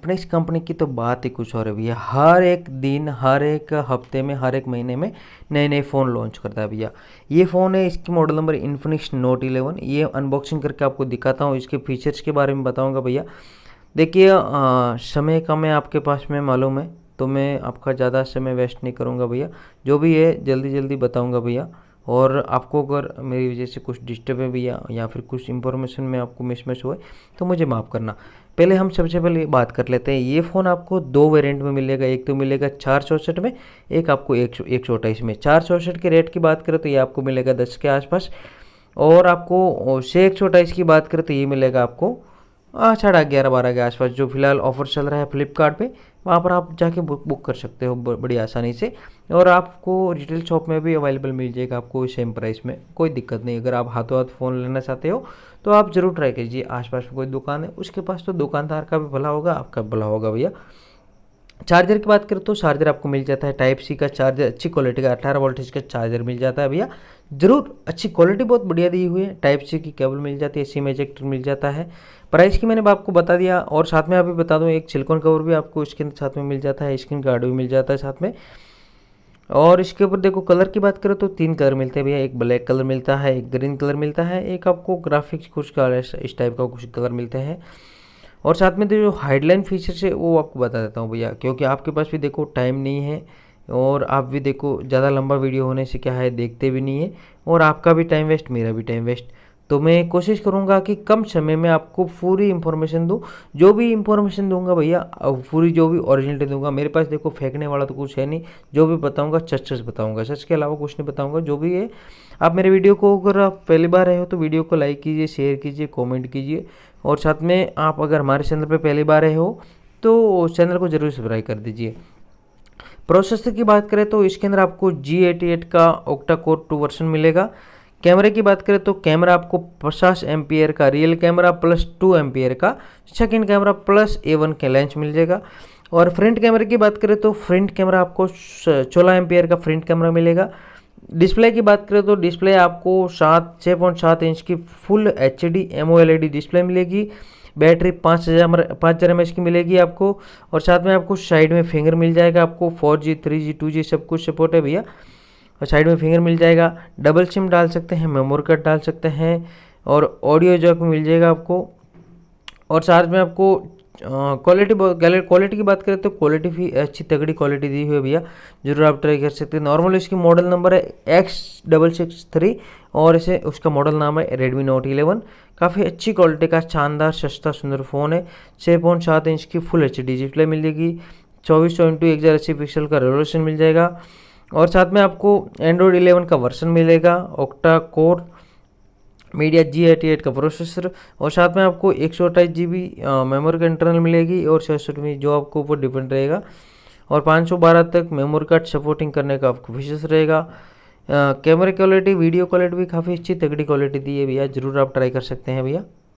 अपने इस कंपनी की तो बात ही कुछ और है भैया हर एक दिन हर एक हफ्ते में हर एक महीने में नए नए फ़ोन लॉन्च करता है भैया ये फ़ोन है इसकी मॉडल नंबर इन्फिनिक्स नोट 11 ये अनबॉक्सिंग करके आपको दिखाता हूँ इसके फीचर्स के बारे में बताऊँगा भैया देखिए समय कम है आपके पास में मालूम है तो मैं आपका ज़्यादा समय वेस्ट नहीं करूँगा भैया जो भी है जल्दी जल्दी बताऊँगा भैया और आपको अगर मेरी वजह से कुछ डिस्टर्ब है भैया या फिर कुछ इंफॉर्मेशन में आपको मिसमैच हुआ तो मुझे माफ़ करना पहले हम सबसे पहले बात कर लेते हैं ये फ़ोन आपको दो वेरिएंट में मिलेगा एक तो मिलेगा चार चौंसठ में एक आपको एक सौ एक सौ अट्ठाईस में चार चौंसठ के रेट की बात करें तो ये आपको मिलेगा दस के आसपास और आपको से एक सौ अट्ठाईस की बात करें तो ये मिलेगा आपको साढ़े ग्यारह बारह के आसपास जो फिलहाल ऑफर चल रहा है फ्लिपकार्ट वहाँ पर आप जाके बुक कर सकते हो बड़ी आसानी से और आपको रिटेल शॉप में भी अवेलेबल मिल जाएगा आपको सेम प्राइस में कोई दिक्कत नहीं अगर आप हाथों हाथ फ़ोन लेना चाहते हो तो आप ज़रूर ट्राई कीजिए आसपास में कोई दुकान है उसके पास तो दुकानदार का भी भला होगा आपका भला होगा भैया चार्जर की बात करें तो चार्जर आपको मिल जाता है टाइप सी का चार्जर अच्छी क्वालिटी का अठारह वोल्टेज का चार्जर मिल जाता है भैया ज़रूर अच्छी क्वालिटी बहुत बढ़िया दी हुई है टाइप सी की केबल मिल जाती है सिम एजेक्टर मिल जाता है प्राइस की मैंने आपको बता दिया और साथ में अभी बता दूँ एक सिलिकॉन कवर भी आपको इसके अंदर साथ में मिल जाता है स्क्रीन गार्ड भी मिल जाता है साथ में और इसके ऊपर देखो कलर की बात करें तो तीन कलर मिलते हैं भैया एक ब्लैक कलर मिलता है एक ग्रीन कलर मिलता है एक आपको ग्राफिक्स कुछ कलर इस टाइप का कुछ कलर मिलते हैं और साथ में जो हाइडलाइन फीचर्स है वो आपको बता देता हूँ भैया क्योंकि आपके पास भी देखो टाइम नहीं है और आप भी देखो ज़्यादा लंबा वीडियो होने से क्या है देखते भी नहीं है और आपका भी टाइम वेस्ट मेरा भी टाइम वेस्ट तो मैं कोशिश करूँगा कि कम समय में आपको पूरी इन्फॉर्मेशन दूँ जो भी इन्फॉर्मेशन दूंगा भैया पूरी जो भी ओरिजिनलिटी दूंगा मेरे पास देखो फेंकने वाला तो कुछ है नहीं जो भी बताऊँगा सच सच बताऊँगा सच के अलावा कुछ नहीं बताऊँगा जो भी है आप मेरे वीडियो को अगर आप पहली बार आए हो तो वीडियो को लाइक कीजिए शेयर कीजिए कॉमेंट कीजिए और साथ में आप अगर हमारे चैनल पर पहली बार आए हो तो चैनल को ज़रूर सब्सक्राइब कर दीजिए प्रोसेसर की बात करें तो इसके अंदर आपको जी का ओक्टा कोर टू वर्सन मिलेगा कैमरे की बात करें तो कैमरा आपको पचास एम का rear camera plus two M का second camera plus a one के लेंस मिल जाएगा और फ्रंट कैमरे की बात करें तो फ्रंट कैमरा आपको सोलह एम का फ्रंट कैमरा मिलेगा डिस्प्ले की बात करें तो डिस्प्ले आपको सात छः पॉइंट सात इंच की full H D M O L E D display मिलेगी बैटरी पाँच हज़ार पाँच हज़ार एम की मिलेगी आपको और साथ में आपको साइड में फिंगर मिल जाएगा आपको four G three G two G सब कुछ सपोर्ट है भैया और साइड में फिंगर मिल जाएगा डबल सिम डाल सकते हैं मेमोरी कार्ड डाल सकते हैं और ऑडियो जॉक मिल जाएगा आपको और साथ में आपको क्वालिटी क्वालिटी की बात करें तो क्वालिटी भी अच्छी तगड़ी क्वालिटी दी हुई है भैया जरूर आप ट्राई कर सकते हैं नॉर्मल इसकी मॉडल नंबर है एक्स डबल सिक्स थ्री और इसे उसका मॉडल नाम है रेडमी नोट इलेवन काफ़ी अच्छी क्वालिटी का शानदार सस्ता सुंदर फ़ोन है छः पॉइंट सात इंच की फुल एच डी डिस्प्ले मिल जाएगी चौबीस सौ इंटू एक हज़ार अस्सी पिक्सल का रेजोल्यूशन मिल जाएगा और साथ में आपको एंड्रॉयड इलेवन का वर्सन मिलेगा octa core media G eighty eight का प्रोसेसर और साथ में आपको एक सौ अट्ठाईस जी बी मेमोरी का इंटरनल मिलेगी और छः जो आपको ऊपर डिपेंड रहेगा और 512 तक मेमोरी कार्ड सपोर्टिंग करने का आपको विशेष रहेगा कैमरे क्वालिटी वीडियो क्वालिटी भी काफ़ी अच्छी तगड़ी क्वालिटी दी है भैया ज़रूर आप ट्राई कर सकते हैं भैया